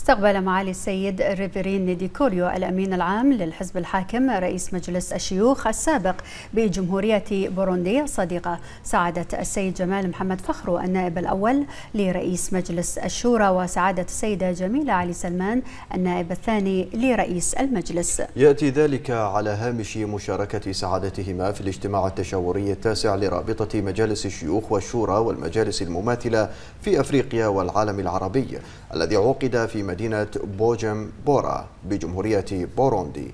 استقبل معالي السيد ريفيرين ديكوريو الأمين العام للحزب الحاكم رئيس مجلس الشيوخ السابق بجمهورية بوروندي الصديقة سعادة السيد جمال محمد فخرو النائب الأول لرئيس مجلس الشورى وسعادة السيدة جميلة علي سلمان النائب الثاني لرئيس المجلس يأتي ذلك على هامش مشاركة سعادتهما في الاجتماع التشاوري التاسع لرابطة مجالس الشيوخ والشورى والمجالس المماثلة في أفريقيا والعالم العربي الذي عقد في مدينة بوجم بورا بجمهورية بوروندي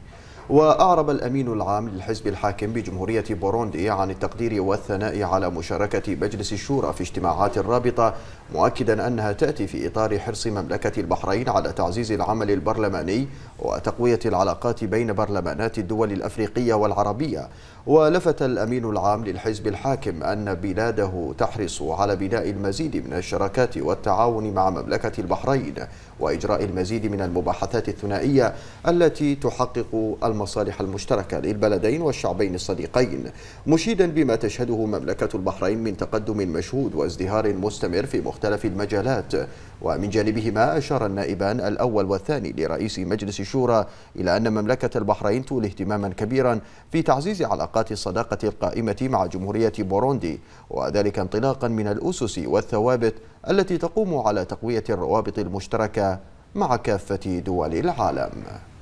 وأعرب الأمين العام للحزب الحاكم بجمهورية بوروندي عن التقدير والثناء على مشاركة مجلس الشورى في اجتماعات الرابطة مؤكدا أنها تأتي في إطار حرص مملكة البحرين على تعزيز العمل البرلماني وتقوية العلاقات بين برلمانات الدول الأفريقية والعربية ولفت الأمين العام للحزب الحاكم أن بلاده تحرص على بناء المزيد من الشراكات والتعاون مع مملكة البحرين وإجراء المزيد من المباحثات الثنائية التي تحقق المصالح المشتركة للبلدين والشعبين الصديقين مشيدا بما تشهده مملكة البحرين من تقدم مشهود وازدهار مستمر في مختلف المجالات ومن جانبهما أشار النائبان الأول والثاني لرئيس مجلس الشورى إلى أن مملكة البحرين تولي اهتماما كبيرا في تعزيز علاقات الصداقة القائمة مع جمهورية بوروندي وذلك انطلاقا من الأسس والثوابت التي تقوم على تقوية الروابط المشتركة مع كافة دول العالم